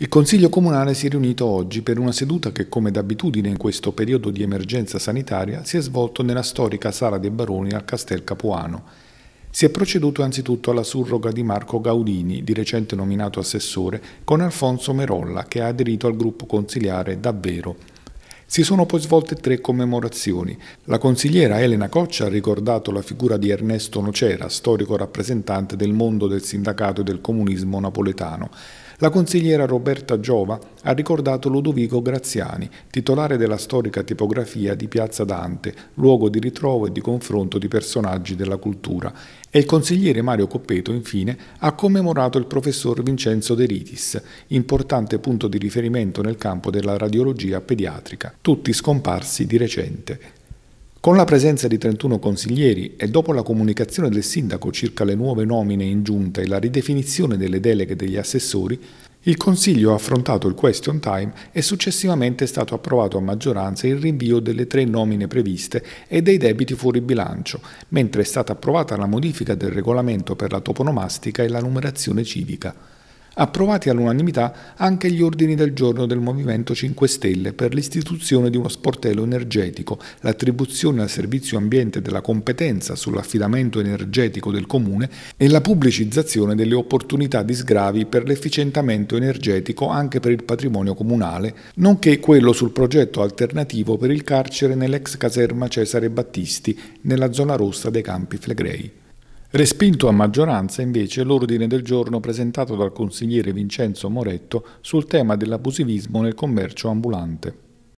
Il Consiglio Comunale si è riunito oggi per una seduta che, come d'abitudine in questo periodo di emergenza sanitaria, si è svolto nella storica Sala dei Baroni al Castel Capuano. Si è proceduto anzitutto alla surroga di Marco Gaudini, di recente nominato assessore, con Alfonso Merolla, che ha aderito al gruppo consiliare Davvero. Si sono poi svolte tre commemorazioni. La consigliera Elena Coccia ha ricordato la figura di Ernesto Nocera, storico rappresentante del mondo del sindacato e del comunismo napoletano. La consigliera Roberta Giova ha ricordato Ludovico Graziani, titolare della storica tipografia di Piazza Dante, luogo di ritrovo e di confronto di personaggi della cultura, e il consigliere Mario Coppeto, infine, ha commemorato il professor Vincenzo De Ritis, importante punto di riferimento nel campo della radiologia pediatrica, tutti scomparsi di recente. Con la presenza di 31 consiglieri e dopo la comunicazione del sindaco circa le nuove nomine in giunta e la ridefinizione delle deleghe degli assessori, il Consiglio ha affrontato il question time e successivamente è stato approvato a maggioranza il rinvio delle tre nomine previste e dei debiti fuori bilancio, mentre è stata approvata la modifica del regolamento per la toponomastica e la numerazione civica approvati all'unanimità anche gli ordini del giorno del Movimento 5 Stelle per l'istituzione di uno sportello energetico, l'attribuzione al servizio ambiente della competenza sull'affidamento energetico del Comune e la pubblicizzazione delle opportunità di sgravi per l'efficientamento energetico anche per il patrimonio comunale, nonché quello sul progetto alternativo per il carcere nell'ex caserma Cesare Battisti, nella zona rossa dei Campi Flegrei. Respinto a maggioranza invece l'ordine del giorno presentato dal consigliere Vincenzo Moretto sul tema dell'abusivismo nel commercio ambulante.